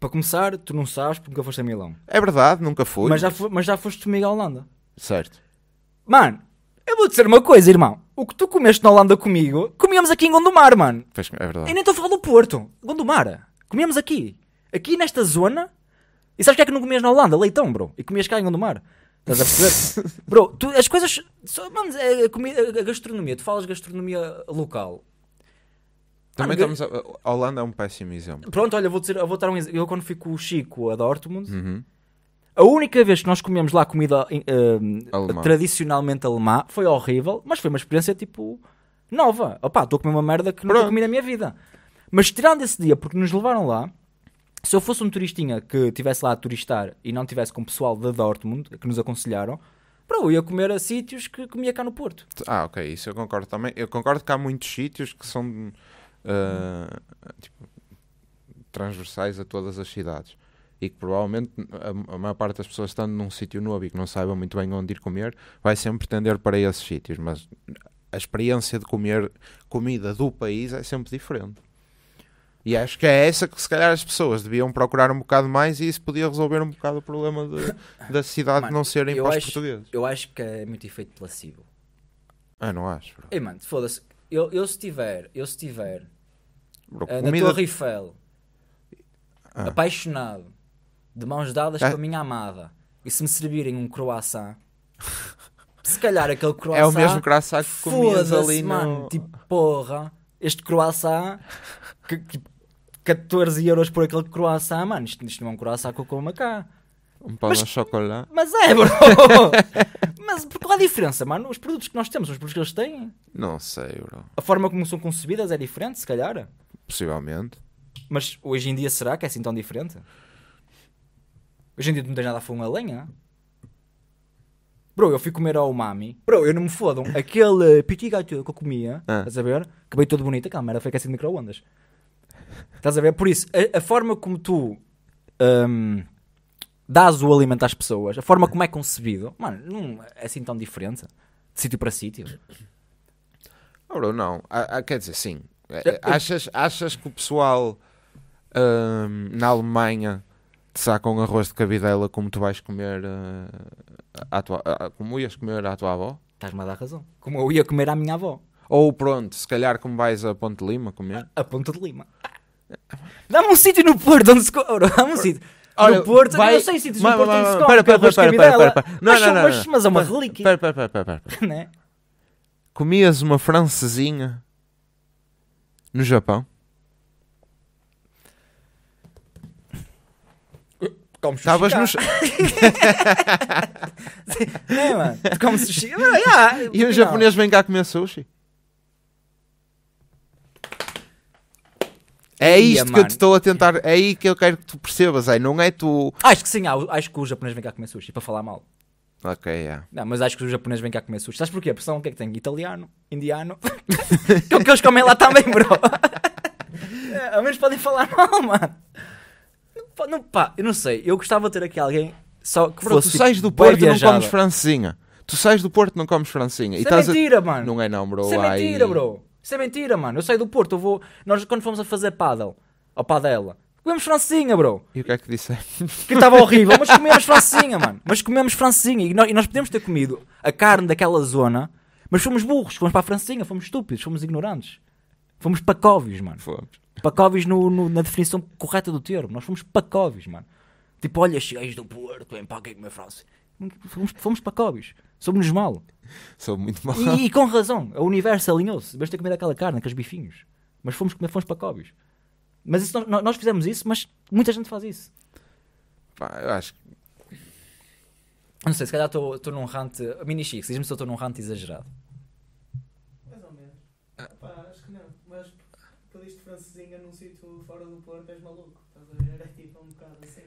[SPEAKER 2] Para começar, tu não sabes
[SPEAKER 1] porque nunca foste a Milão. É verdade, nunca fui. Mas já, fo mas já foste comigo à Holanda. Certo. Mano, eu vou dizer uma coisa, irmão. O que tu comeste na Holanda comigo, comíamos aqui em Gondomar, mano.
[SPEAKER 2] É verdade. E nem
[SPEAKER 1] estou a falar do Porto. Gondomar. Comíamos aqui. Aqui nesta zona. E sabes o que é que não comias na Holanda? Leitão, bro. E comias cá em Gondomar. Estás a perceber? bro, tu, as coisas. mano, a, a, a gastronomia. Tu falas gastronomia local. Também estamos. A... a Holanda é um péssimo exemplo. Pronto, olha, vou, dizer, vou dar um exemplo. Eu, quando fui com o Chico a Dortmund, uhum. a única vez que nós comemos lá comida uh, alemã. tradicionalmente alemã foi horrível, mas foi uma experiência tipo nova. Opá, estou a comer uma merda que não nunca comi na minha vida. Mas tirando esse dia, porque nos levaram lá, se eu fosse um turistinha que estivesse lá a turistar e não tivesse com o pessoal da Dortmund, que nos aconselharam, para eu ia comer a sítios que comia cá no Porto. Ah, ok, isso eu concordo também. Eu concordo que há muitos sítios que são
[SPEAKER 2] ah, tipo, transversais a todas as cidades. E que provavelmente a, a maior parte das pessoas estando num sítio novo e que não saibam muito bem onde ir comer, vai sempre tender para esses sítios. Mas a experiência de comer comida do país é sempre diferente. E acho que é essa que se calhar as pessoas deviam procurar um bocado mais e isso podia resolver um bocado o problema de, da cidade mano, não serem para os
[SPEAKER 1] portugueses. Eu acho que é muito efeito placebo. Ah, não acho. Bro. Ei, mano, foda-se. Eu, eu se tiver, eu se tiver Bro, uh, na Torre Eiffel, ah. apaixonado, de mãos dadas ah. com a minha amada, e se me servirem um croissant, se calhar aquele croissant... É o mesmo croissant que comias ali no... mano, tipo, porra, este croissant... Que, que, 14 euros por aquele croissant, mano, isto, isto não é um croissant que eu como cá.
[SPEAKER 2] Um pau mas, chocolate. Mas é, bro!
[SPEAKER 1] mas qual a diferença, mano? Os produtos que nós temos, os produtos que eles têm?
[SPEAKER 2] Não sei,
[SPEAKER 1] bro. A forma como são concebidas é diferente, se calhar?
[SPEAKER 2] Possivelmente.
[SPEAKER 1] Mas hoje em dia será que é assim tão diferente? Hoje em dia não tens nada a fumar a lenha. Bro, eu fui comer ao umami. Bro, eu não me fodam. Aquele eh, petit gato que eu comia, ah. estás a ver? Que veio todo bonito. Aquela merda foi aquecido de micro-ondas. Estás a ver? Por isso, a, a forma como tu... Um, dás o alimento às pessoas, a forma é. como é concebido, mano, não é assim tão diferente de sítio para sítio.
[SPEAKER 2] Ora, não. Ah, ah, quer dizer, sim. Eh, achas, achas que o pessoal hum, na Alemanha te saca um arroz de cabidela como tu vais comer uh, tua, uh, como ias comer à tua avó?
[SPEAKER 1] Estás-me a dar razão. Como eu ia comer à minha avó. Ou pronto, se calhar como vais a Ponte de Lima comer. A, a Ponte de Lima. Dá-me um sítio no Porto onde se... Dá-me um sítio. Olha, no Porto, vai... eu sei sítios no Porto em que se come para, para, para, para, para, Não, mas, não, não, mas, é uma relíquia.
[SPEAKER 2] Comias uma francesinha no Japão?
[SPEAKER 1] Como sushi. Estavas no. é, mano. Como sushi.
[SPEAKER 2] Mas, ah, yeah, e um tipo, japonês vem cá comer sushi? É isto que eu te estou a tentar. É aí que eu quero que tu percebas, aí não é tu.
[SPEAKER 1] Acho que sim, acho que os japoneses vêm cá comer sushi para falar mal. Ok, yeah. É. Não, mas acho que os japoneses vêm cá comer sushi. Sabes porquê? Porque são o que é que tem? Italiano, indiano. que é o que eles comem lá também, bro. é, ao menos podem falar mal, mano. Não, não, pá, eu não sei. Eu gostava de ter aqui alguém só que bro, fosse. Tipo, tu sais do Porto e não comes
[SPEAKER 2] francinha. Tu sais do Porto e não comes francinha. Isso e é mentira, a... mano. Não é não, bro. Isso é mentira, bro.
[SPEAKER 1] Isso é mentira, mano. Eu saio do Porto, eu vou. Nós quando fomos a fazer paddle, ao padela, comemos francinha, bro. E o que é que disse? Que estava horrível, mas comemos francinha, mano. Mas comemos francinha. E nós, e nós podemos ter comido a carne daquela zona, mas fomos burros, fomos para a francinha, fomos estúpidos, fomos ignorantes. Fomos pacóvios, mano. Fomos. Pacóvios no, no, na definição correta do termo. Nós fomos pacóvios, mano. Tipo, olha, cheguei do Porto, vem para aqui comer é francinha. Fomos, fomos pacóvios. Somos-nos mal. Sou muito mal. E, e, com razão, o universo alinhou-se. Basta comer aquela carne, aqueles bifinhos. Mas fomos comer, fomos para Cobis. Mas isso, nós, nós fizemos isso, mas muita gente faz isso. Pá, eu acho que. Não sei, se calhar estou num rant. Mini Chico, diz-me se eu estou num rant exagerado.
[SPEAKER 3] Mais ou menos. Ah. Pá, acho que não. Mas pediste francesinha num sítio fora do Porto, és maluco. Estás a ver? É tipo um bocado assim.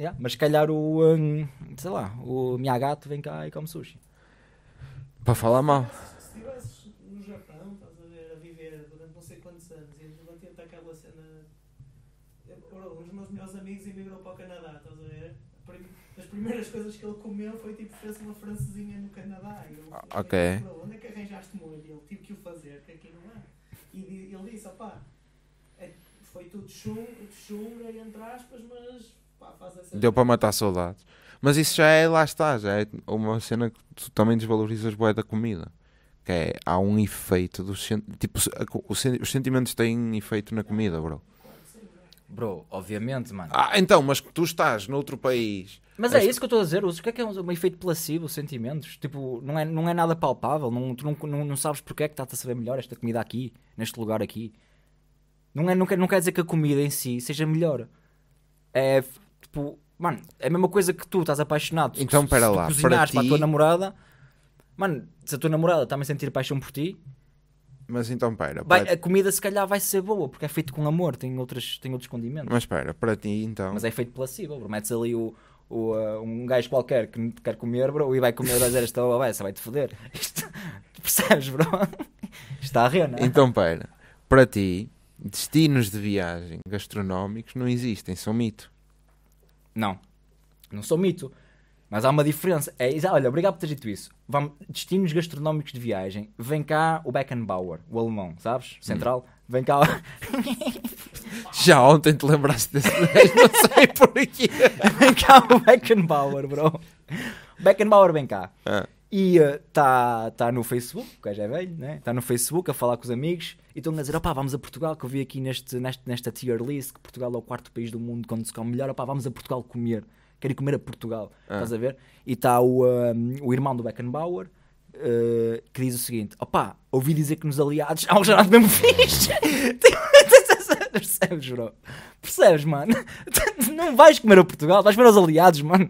[SPEAKER 1] Yeah, mas se calhar o. Um, sei lá, o Miyagato vem cá e come sushi.
[SPEAKER 3] Para falar mal. Se estivesse no Japão, estás a ver, a viver durante não sei quantos anos e aquela cena. Um dos meus melhores amigos emigrou para o Canadá, estás a ver? As primeiras coisas que ele comeu foi tipo, fez uma francesinha no Canadá. E eu, ah, ok. onde é que arranjaste molho? Ele tive que o fazer, que aqui não há. É. E ele disse, opá,
[SPEAKER 2] é, foi tudo chunga, entre aspas, mas pá, faz essa. Deu para matar soldados. Mas isso já é, lá está, já é uma cena que tu também desvalorizas boa da comida. Que é, há um efeito dos tipo, os sentimentos têm efeito na comida, bro. Bro, obviamente, mano. Ah, então, mas tu estás noutro país. Mas é isso que eu estou a dizer,
[SPEAKER 1] Uso. O que é que é um, um efeito placebo, sentimentos? Tipo, não é, não é nada palpável. Não, tu não, não, não sabes porque é que está-te a saber melhor esta comida aqui, neste lugar aqui. Não, é, não, quer, não quer dizer que a comida em si seja melhor. É, tipo, Mano, é a mesma coisa que tu estás apaixonado. Então, espera para se lá, para, ti... para a tua namorada, mano, se a tua namorada está a sentir paixão por ti,
[SPEAKER 2] mas então pera, vai, para... a
[SPEAKER 1] comida se calhar vai ser boa porque é feito com amor, tem, outras, tem outros condimentos. Mas espera, para ti então. Mas é feito pela si, bro. Metes ali o, o uh, um gajo qualquer que quer comer, bro, e vai comer vai dizer esta vai, vai-te foder. Isto, percebes, bro?
[SPEAKER 2] Está a rena. Então pera, para ti,
[SPEAKER 1] destinos de viagem gastronómicos não existem, são mito. Não. Não sou mito. Mas há uma diferença. É, olha, obrigado por ter dito isso. Vamos, destinos gastronómicos de viagem. Vem cá o Beckenbauer, o alemão, sabes? Central. Hum. Vem cá. Já ontem te lembraste desse não sei porquê. vem cá o Beckenbauer, bro. Beckenbauer vem cá. Ah. E está uh, tá no Facebook, o gajo é velho, né? Está no Facebook a falar com os amigos e estão a dizer: opá, vamos a Portugal, que eu vi aqui neste, neste, nesta tier list que Portugal é o quarto país do mundo quando se come melhor, opá, vamos a Portugal comer. Quero ir comer a Portugal, ah. estás a ver? E está o, um, o irmão do Beckenbauer. Uh, que diz o seguinte: opá, ouvi dizer que nos aliados há um ah, gerado mesmo
[SPEAKER 3] fixe.
[SPEAKER 1] Percebes, bro? Percebes, mano? Não vais comer a Portugal, vais comer aos aliados, mano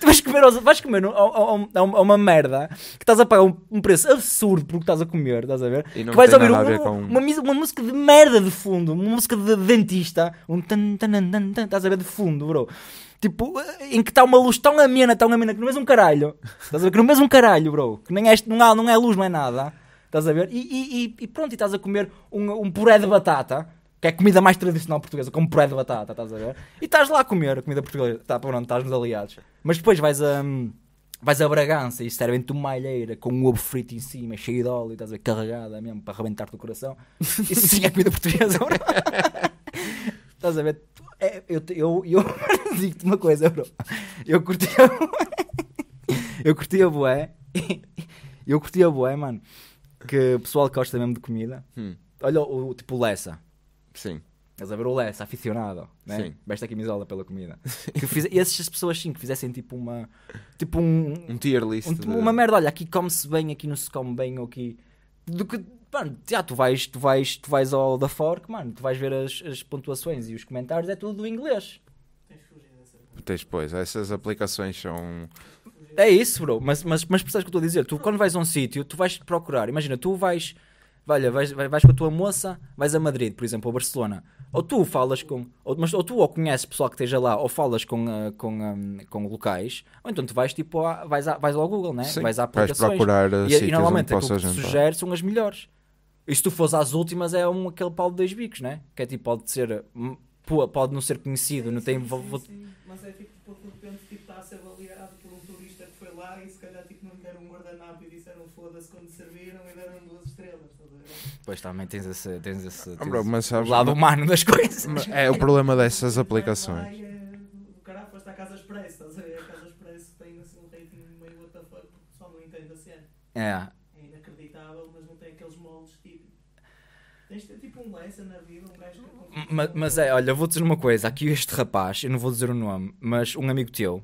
[SPEAKER 1] tu vais comer, vais comer a, uma merda que estás a pagar um, um preço absurdo que estás a comer, estás a ver? E que vais ouvir um, com... uma, uma, música de merda de fundo, uma música de dentista, um tan, tan, tan, tan, tan estás a ver de fundo, bro. Tipo, em que está uma luz tão amena, tão amena, que no mesmo caralho, estás a ver? Que no mesmo caralho, bro, que nem é, não, há, não é luz, não é nada, estás a ver? E, e, e pronto, e estás a comer um, um puré de batata que é a comida mais tradicional portuguesa, como puré de batata, estás a ver? E estás lá a comer a comida portuguesa, tá, pronto, estás nos aliados. Mas depois vais a. Vais a Bragança e servem-te uma alheira com um ovo frito em cima, cheio de óleo, estás a ver, carregada mesmo, para arrebentar-te o coração. Isso sim é comida portuguesa, bro. estás a ver? É, eu eu, eu digo-te uma coisa, bro. Eu curti a Eu curti a boé. Eu curti a boé, mano. Que o pessoal gosta mesmo de comida. Hum. Olha o tipo Lessa. Sim. Estás a ver o Less, aficionado, né? Sim. Veste a misola pela comida. que fiz, e essas pessoas, sim, que fizessem tipo uma. Tipo um. Um tier list. Um, de... Uma merda, olha, aqui come-se bem, aqui não se come bem, ou aqui. Do que. Mano, já, tu vais, tu vais, tu vais ao da Fork, mano, tu vais ver as, as pontuações e os comentários, é tudo do inglês.
[SPEAKER 2] Tens, pois, essas aplicações são.
[SPEAKER 1] É isso, bro, mas, mas, mas percebes o que eu estou a dizer? Tu, quando vais a um sítio, tu vais procurar, imagina, tu vais. Olha, vais, vais, vais com a tua moça, vais a Madrid, por exemplo, ou Barcelona ou tu falas com, ou, mas, ou tu ou conheces pessoal que esteja lá, ou falas com, uh, com, um, eh, com locais, ou então tu vais tipo a, vais, a, vais ao Google, né? Sim, vais a aplicações. Vais procurar eh, e, sítios e normalmente aquilo que te sugere são as melhores. E se tu fores às últimas é um, aquele pau de dois bicos, né? Que é tipo, pode ser, hum, pode não ser conhecido, sim, não tem... Sim, vo... sim.
[SPEAKER 3] Mas é tipo, de repente
[SPEAKER 1] Pois também tens esse, tens esse, ah, tens Bro, mas sabes, o lado mas... humano das coisas.
[SPEAKER 2] é o problema dessas aplicações. É,
[SPEAKER 3] o cara foste à Casa Express, estás a ver? A Casa Express tem assim um rating meio what não entende a cena. É. É inacreditável, mas não tem aqueles moldes tipo. Tens de ter tipo um lesson na vida, um gajo que.
[SPEAKER 1] É mas, mas é, olha, vou dizer uma coisa. Aqui este rapaz, eu não vou dizer o nome, mas um amigo teu,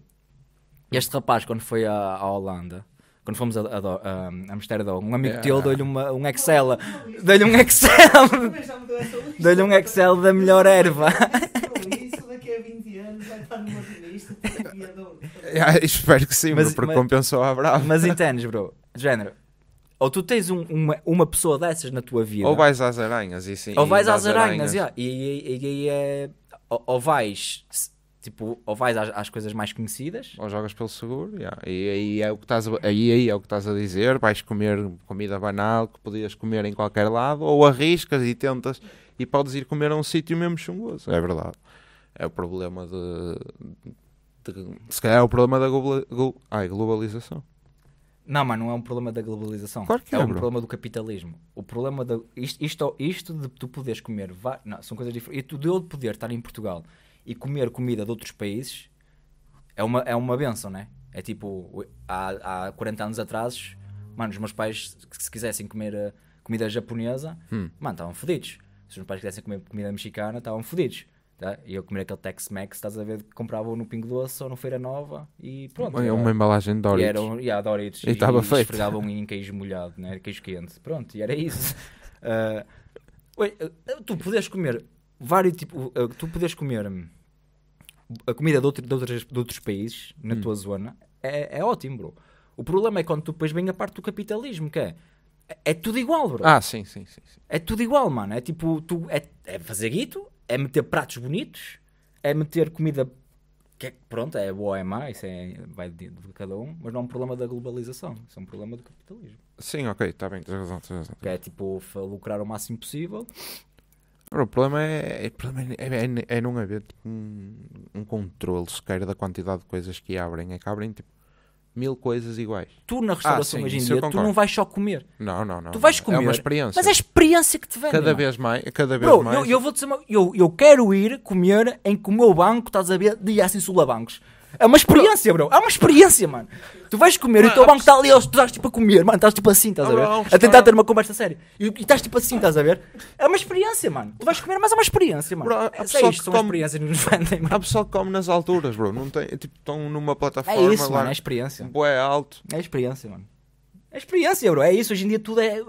[SPEAKER 1] este rapaz, quando foi à, à Holanda, quando fomos a, a, a, a Amsterdão, um amigo teu deu-lhe um Excel. Deu-lhe um Excel. deu-lhe um Excel da melhor erva.
[SPEAKER 3] yeah, espero que sim, mas, bro, porque mas, compensou à brava. Mas
[SPEAKER 1] entendes, bro? De género, ou tu tens um, uma, uma pessoa dessas na tua vida, ou vais às aranhas, e sim, ou vais às aranhas, aranhas yeah, e aí é, ou vais Tipo, ou vais às, às, coisas mais conhecidas. Ou jogas pelo seguro, yeah.
[SPEAKER 2] e aí é o que estás a, aí, aí é o que estás a dizer, vais comer comida banal que podias comer em qualquer lado, ou arriscas e tentas e podes ir comer a um sítio mesmo chungoso. É verdade. É o problema de, de, se calhar é o problema da glo, ai, globalização.
[SPEAKER 1] Não, mas não é um problema da globalização. Claro que é, é um bro. problema do capitalismo. O problema da isto, isto, isto de tu poderes comer, não, são coisas diferentes. E tu deu de poder estar em Portugal e comer comida de outros países é uma, é uma benção, né? É tipo, há, há 40 anos atrás, mano, os meus pais, se quisessem comer eh, comida japonesa, hum. mano, estavam fodidos. Se os meus pais quisessem comer comida mexicana, estavam fodidos. Tá? E eu comer aquele Tex-Mex, estás a ver, compravam no Pingo Doce ou no Feira Nova e pronto. É uma embalagem de Doritos. E eram, yeah, Doritos. E estava feito. esfregavam em queijo molhado, né? queijo quente. Pronto, e era isso. uh, tu podes comer vários tipo Uh, tu podes comer hum, a comida de, outro, de, de outros países na hum. tua zona, é, é ótimo, bro. O problema é quando tu depois vem a parte do capitalismo, que é. É tudo igual, bro. Ah, sim, sim, sim. sim. É tudo igual, mano. É tipo, tu, é, é fazer guito, é meter pratos bonitos, é meter comida que é, pronto, é boa, é má, isso é, vai de, de, cada um, mas não é um problema da globalização, isso é um problema do capitalismo.
[SPEAKER 2] Sim, ok, está bem, tens razão, tens razão. Que
[SPEAKER 1] é tipo lucrar o máximo possível
[SPEAKER 2] é, é, o problema é, é, é, é não haver tipo, um, um controle sequer da quantidade de coisas que abrem. É que abrem tipo mil coisas iguais. Tu na restauração ah, sim, hoje em dia, tu não vais só comer. Não, não, não. Tu vais comer. É uma experiência. Mas é a experiência que te vem. Cada não. vez mais, cada vez Bro, mais. Eu, eu
[SPEAKER 1] vou dizer, eu, eu quero ir comer em que o meu banco, estás a ver, de assim sulabancos. É uma experiência, bro. É uma experiência, mano. Tu vais comer e o teu banco está ali, tu estás tipo a comer, mano. Estás tipo assim, estás a ver? A tentar ter uma conversa séria. E estás tipo assim, estás a ver? É uma experiência, mano. Tu vais comer, mas é uma experiência, mano. Bro, é isto, que são come- experiências
[SPEAKER 2] que nos vendem, mano. Há pessoal que come nas alturas, bro. Não tem,
[SPEAKER 1] tipo, estão numa é plataforma. É isso, lá. mano. É experiência. Boé alto. É experiência, mano. É experiência, bro. É isso. Hoje em dia tudo é.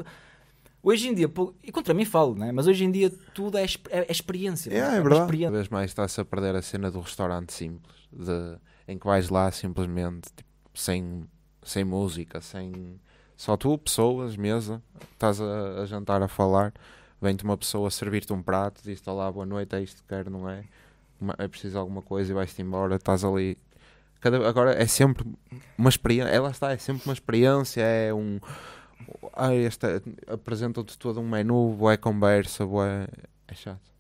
[SPEAKER 1] Hoje em dia, e contra mim falo, né? Mas hoje em dia tudo é, exp- é- é experiência. É, mano. é, é, é verdade.
[SPEAKER 2] Cada vez mais está-se a perder a cena do restaurante simples. De em que vais lá simplesmente tipo, sem, sem música, sem só tu, pessoas, mesa, estás a, a jantar a falar, vem-te uma pessoa servir-te um prato, diz-te lá boa noite, é isto que quero, não é? É preciso alguma coisa e vais-te embora, estás ali. Cada, agora é sempre uma experiência, ela é, está, é sempre uma experiência, é um. Ah, esta, apresentam-te todo um menu, boa conversa, boa. É chato.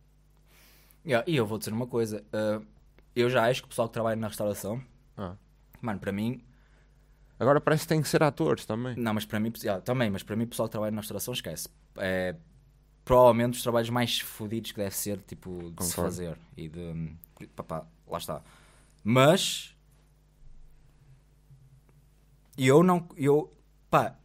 [SPEAKER 1] Yeah, e eu vou dizer uma coisa. Uh eu já acho que o pessoal que trabalha na restauração, ah. mano, para mim. Agora parece que tem que ser atores também. Não, mas para mim, ah, também, mas para mim, o pessoal que trabalha na restauração esquece. É provavelmente os trabalhos mais fodidos que deve ser, tipo, de Concordo. se fazer. E de. pá lá está. Mas. Eu não. Eu. Pá,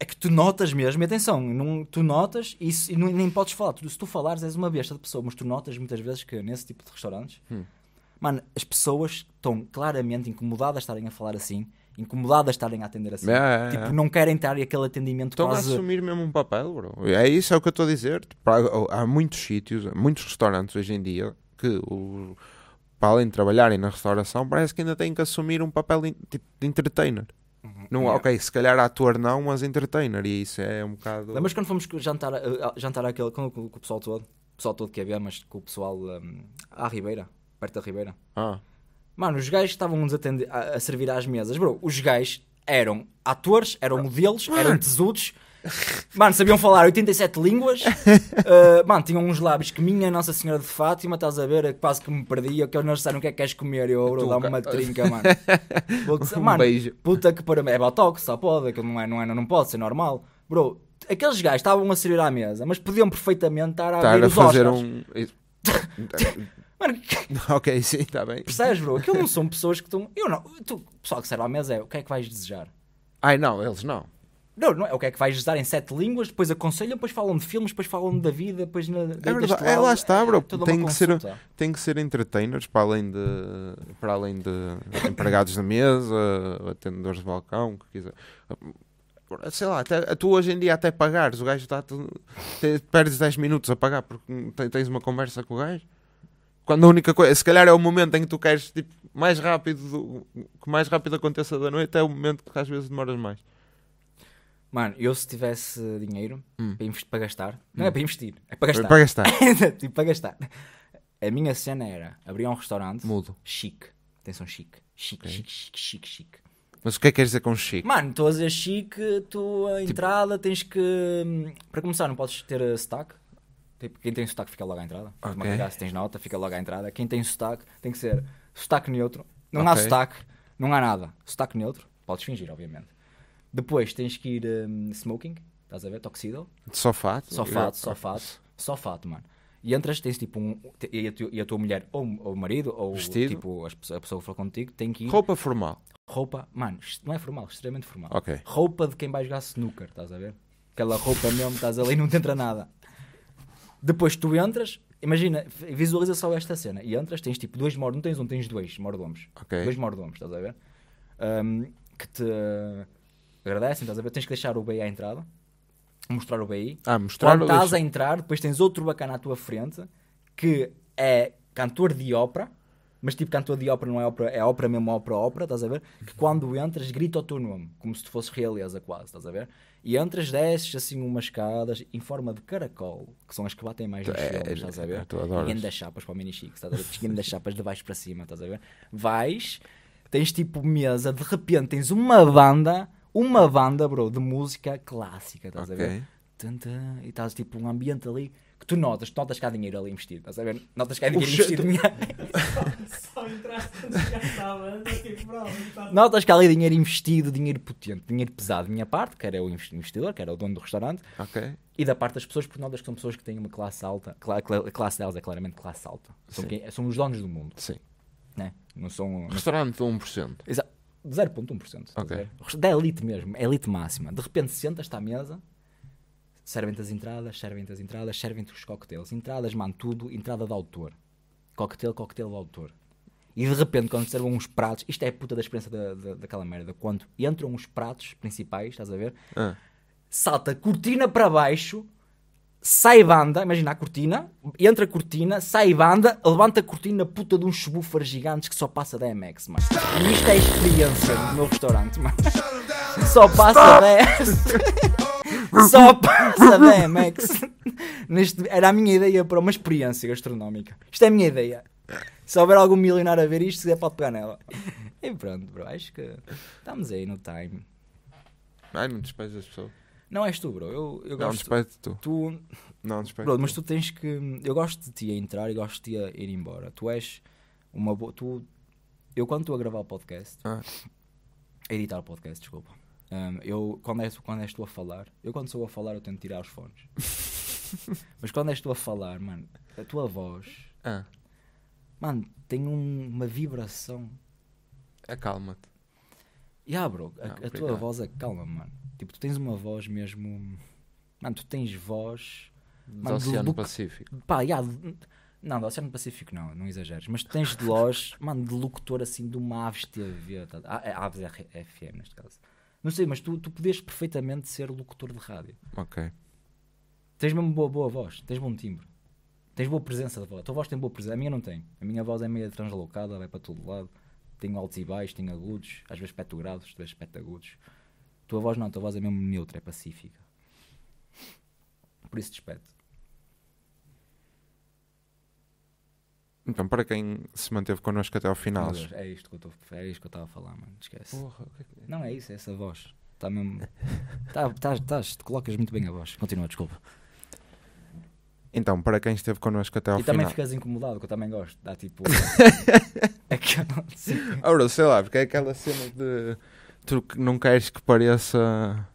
[SPEAKER 1] é que tu notas mesmo, e atenção, não, tu notas isso e nem podes falar. Tu, se tu falares, és uma besta de pessoa, mas tu notas muitas vezes que nesse tipo de restaurantes hum. Mano, as pessoas estão claramente incomodadas a estarem a falar assim, incomodadas a estarem a atender assim. É, tipo, é. não querem ter aquele atendimento Estão quase... a assumir mesmo um papel, bro. É
[SPEAKER 2] isso é o que eu estou a dizer. Tipo, há muitos sítios, muitos restaurantes hoje em dia que o... para além de trabalharem na restauração, parece que ainda têm que assumir um papel de, tipo, de entertainer. Uhum. Não, ok, se calhar ator não, mas entertainer, e isso é um bocado. mas quando
[SPEAKER 1] fomos jantar, eh, jantar aquele, com, com, com, o pessoal todo? O pessoal todo que havia, é mas com o pessoal um, à Ribeira, perto da Ribeira. Ah. Mano, os gajos estavam a, a, servir às mesas. Bro, os gajos eram atores, eram modelos, mano. eram tesudos. Mano, sabiam falar 87 línguas. Uh, mano, tinham uns lábios que minha Nossa Senhora de Fátima, estás a ver? Quase que me perdia. Que eles não sei o que é que queres comer. Eu, bro, dá-me uma trinca, mano. um mano, beijo. Puta que para. É botox, só pode. Aquilo não é, não é, não pode ser normal. Bro, aqueles gajos estavam a servir à mesa, mas podiam perfeitamente estar a, estar a fazer Oscars.
[SPEAKER 2] um. Mano, ok, sim, está bem.
[SPEAKER 1] Percebes, bro? Aquilo não são pessoas que estão. Eu não. Tu, pessoal que será à mesa é o que é que vais desejar? Ai não, eles não. Não, não é o que é que vais usar em sete línguas, depois aconselham, depois falam de filmes, depois falam da vida, depois na. É verdade, é, lá está, bro. É,
[SPEAKER 2] tem, que ser, tem que ser entertainers para além de, para além de empregados da mesa, atendedores de balcão, o que quiser. Sei lá, até, tu hoje em dia até pagares, o gajo está. Perdes 10 minutos a pagar porque tens uma conversa com o gajo. Quando a única coisa, se calhar é o momento em que tu queres tipo, mais
[SPEAKER 1] rápido, do,
[SPEAKER 2] que mais rápido aconteça da noite, é o momento que às vezes demoras mais.
[SPEAKER 1] Mano, eu se tivesse dinheiro hum. para, investir, para gastar, não hum. é para investir, é para gastar. para gastar. tipo, para gastar. A minha cena era abrir um restaurante Mudo. chique. Atenção, chique. Chique, okay. chique, chique, chique, chique.
[SPEAKER 2] Mas o que é que queres dizer com chique?
[SPEAKER 1] Mano, estou a dizer chique, tu a tipo entrada tens que. Hum, para começar, não podes ter uh, stack. Tipo, quem tem sotaque fica logo à entrada. Okay. Uma se tens nota, fica logo à entrada. Quem tem sotaque tem que ser sotaque neutro. Não okay. há sotaque, não há nada. Sotaque neutro, podes fingir, obviamente. Depois tens que ir um, smoking, estás a ver? Toxido. Sofato. Sofato, sofato. Sofato, mano. E entras, tens tipo um. E a, tua, e a tua mulher, ou o marido, ou Vestido. tipo a pessoa que for contigo, tem que ir. Roupa formal. Roupa, mano, não é formal, é extremamente formal. Okay. Roupa de quem vai jogar snooker, estás a ver? Aquela roupa mesmo, estás ali e não te entra nada. Depois tu entras, imagina, visualiza só esta cena. E entras, tens tipo dois mordomos, não tens um, tens dois mordomos. Okay. Dois mordomos, estás a ver? Um, que te agradecem, estás a ver? Tens que deixar o BI à entrada, mostrar o BI. Ah, mostrar Quando estás a entrar, depois tens outro bacana à tua frente que é cantor de ópera. Mas tipo, cantor de ópera não é ópera, é ópera mesmo, ópera, ópera, estás a ver? Que quando entras grita o teu nome, como se tu fosse realeza quase, estás a ver? E entre as desces assim umas escadas em forma de caracol, que são as que batem mais nos é, filmes, é, estás a ver? E é, as chapas para o mini chico, estás a ver? chapas de baixo para cima, estás a ver? Vais, tens tipo mesa, de repente tens uma banda, uma banda, bro, de música clássica, estás okay. a ver? e estás tipo um ambiente ali que tu notas, notas que há dinheiro ali investido, estás a ver? Notas que há dinheiro investido. Tu... só, só entraste já tipo, tá- estava, Notas que há ali dinheiro investido, dinheiro potente, dinheiro pesado da minha parte, que era o investidor, que era o dono do restaurante, okay. e da parte das pessoas, porque notas que são pessoas que têm uma classe alta, A classe delas é claramente classe alta. São, quem, são os donos do mundo. Sim. Né? Não são. Restaurante não... 1%. Exato. 0.1%. Okay. Da elite mesmo, elite máxima. De repente sentas-te à mesa Servem-te as entradas, servem-te as entradas, servem-te os coquetéis. Entradas, mano, tudo, entrada de autor. Coquetel, coquetel de autor. E de repente, quando servem uns pratos, isto é a puta da experiência da, da, daquela merda. Quando entram os pratos principais, estás a ver? Ah. Salta cortina para baixo, sai banda, imagina a cortina, entra a cortina, sai banda, levanta a cortina, puta de uns subwoofers gigantes que só passa da MX, mano. E isto é a experiência do meu restaurante, mano. Só passa da Só passa da né, Amex. Neste, era a minha ideia para uma experiência gastronómica. Isto é a minha ideia. Se houver algum milionário a ver isto, se der, pode pegar nela. E pronto, bro. Acho que estamos aí no time. Ai, não despejo as pessoas. Não és tu, bro. Eu, eu não, gosto. Não, tu. tu. Não, despejo. Bro, mas tu tens que. Eu gosto de ti a entrar e gosto de ti a ir embora. Tu és uma boa. Tu... Eu, quando estou a gravar o podcast. Ah. A editar o podcast, desculpa um, eu, quando, é, quando és tu a falar, eu quando sou a falar eu tento tirar os fones. Mas quando és tu a falar, mano, a tua voz, ah. mano, tem um, uma vibração. Acalma-te. Yeah, bro, a, ah, a tua voz acalma, mano. Tipo, tu tens uma voz mesmo. Mano, tu tens voz. Do mano, Oceano do, do, Pacífico. Pá, yeah, não, do Oceano Pacífico não, não exageres. Mas tu tens de mano, de locutor assim de uma tá, ah, é, aves TV. Tá, a, a aves FM neste caso. Não sei, mas tu, tu perfeitamente ser locutor de rádio. Ok. Tens mesmo boa, boa voz, tens bom timbre, tens boa presença de voz. A tua voz tem boa presença, a minha não tem. A minha voz é meio translocada, vai para todo lado. Tenho altos e baixos, tenho agudos, às vezes peto graves, às vezes peto agudos. A tua voz não, a tua voz é mesmo neutra, é pacífica. Por isso despeto.
[SPEAKER 2] Então, para quem se manteve connosco até ao final. Deus,
[SPEAKER 1] é isto que eu é estava a falar, mano. Esquece. Porra, que é é? Não é isso, é essa voz. Está mesmo. tá, tá, tá, te colocas muito bem a voz.
[SPEAKER 2] Continua, desculpa. Então, para quem esteve connosco até ao final. E também ficas
[SPEAKER 1] incomodado, que eu também gosto. Dá tipo. aquela. É
[SPEAKER 2] Ora, sei lá, porque é aquela cena de. Tu não queres que pareça.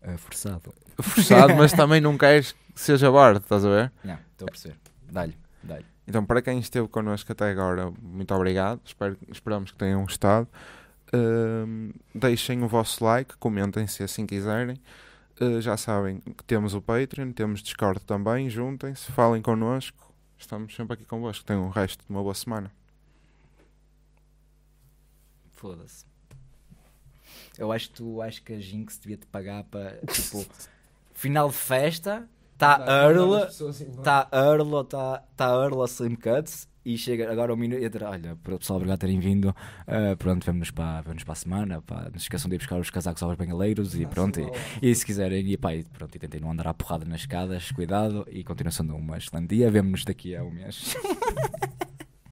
[SPEAKER 1] É forçado. Forçado, mas também
[SPEAKER 2] não queres que seja bardo, estás a ver?
[SPEAKER 1] Não, estou a perceber.
[SPEAKER 2] Dá-lhe. Então, para quem esteve connosco até agora, muito obrigado. Espero, esperamos que tenham gostado. Uh, deixem o vosso like, comentem se assim quiserem. Uh, já sabem que temos o Patreon, temos Discord também. Juntem-se, falem connosco.
[SPEAKER 1] Estamos sempre aqui convosco.
[SPEAKER 2] Tenham o resto de uma boa semana.
[SPEAKER 1] Foda-se. Eu acho que tu acho que a Jinx devia te pagar para tipo final de festa. Está Earl, está assim, Earl, está tá Earl a Slim Cuts e chega agora o um minuto. Entra, olha, para o pessoal, obrigado por terem vindo. Uh, pronto, vemos nos para, vemos para a semana. Pá, não se esqueçam de ir buscar os casacos aos bengaleiros e pronto. E, e, se quiserem, e, pá, e, pronto, e tentem não andar à porrada nas escadas. Cuidado e continuação de um excelente dia. Vemo-nos daqui a um mês.